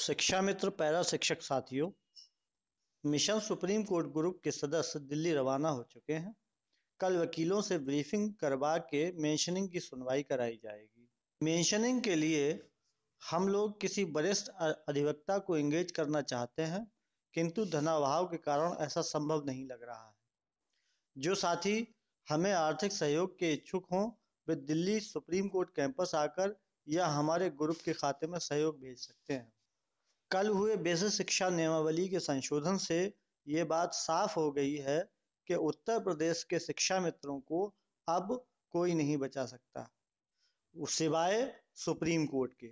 शिक्षा मित्र पैरा शिक्षक साथियों मिशन सुप्रीम कोर्ट ग्रुप के सदस्य दिल्ली रवाना हो चुके हैं कल वकीलों से ब्रीफिंग करवा के मेंशनिंग की सुनवाई कराई जाएगी मेंशनिंग के लिए हम लोग किसी वरिष्ठ अधिवक्ता को एंगेज करना चाहते हैं किंतु धनाभाव के कारण ऐसा संभव नहीं लग रहा है जो साथी हमें आर्थिक सहयोग के इच्छुक हों वे दिल्ली सुप्रीम कोर्ट कैंपस आकर या हमारे ग्रुप के खाते में सहयोग भेज सकते हैं कल हुए बेसिक शिक्षा नियमावली के संशोधन से ये बात साफ हो गई है कि उत्तर प्रदेश के शिक्षा मित्रों को अब कोई नहीं बचा सकता सिवाय सुप्रीम कोर्ट के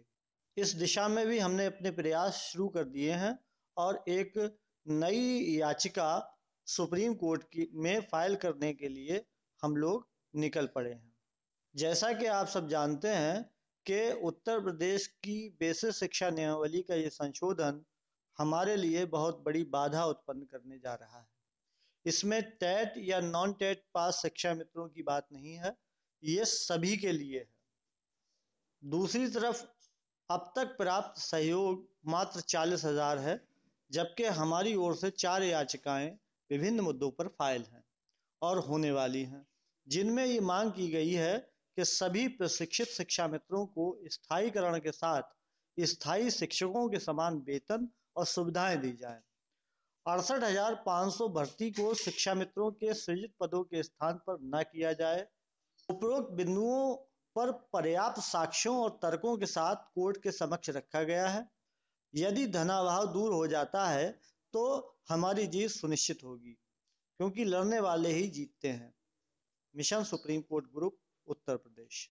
इस दिशा में भी हमने अपने प्रयास शुरू कर दिए हैं और एक नई याचिका सुप्रीम कोर्ट की में फाइल करने के लिए हम लोग निकल पड़े हैं जैसा कि आप सब जानते हैं कि उत्तर प्रदेश की बेसिक शिक्षा नियमावली का ये संशोधन हमारे लिए बहुत बड़ी बाधा उत्पन्न करने जा रहा है इसमें टेट या नॉन टेट पास शिक्षा मित्रों की बात नहीं है ये सभी के लिए है दूसरी तरफ अब तक प्राप्त सहयोग मात्र चालीस हजार है जबकि हमारी ओर से चार याचिकाएं विभिन्न मुद्दों पर फाइल हैं और होने वाली हैं जिनमें ये मांग की गई है कि सभी प्रशिक्षित शिक्षा मित्रों को स्थायीकरण के साथ स्थायी शिक्षकों के समान वेतन और सुविधाएं दी जाएं। अड़सठ हजार पाँच सौ भर्ती को शिक्षा मित्रों के सृजित पदों के स्थान पर न किया जाए उपरोक्त बिंदुओं पर पर्याप्त साक्ष्यों और तर्कों के साथ कोर्ट के समक्ष रखा गया है यदि धनाभाव दूर हो जाता है तो हमारी जीत सुनिश्चित होगी क्योंकि लड़ने वाले ही जीतते हैं mission supreme court group Uttar प्रदेश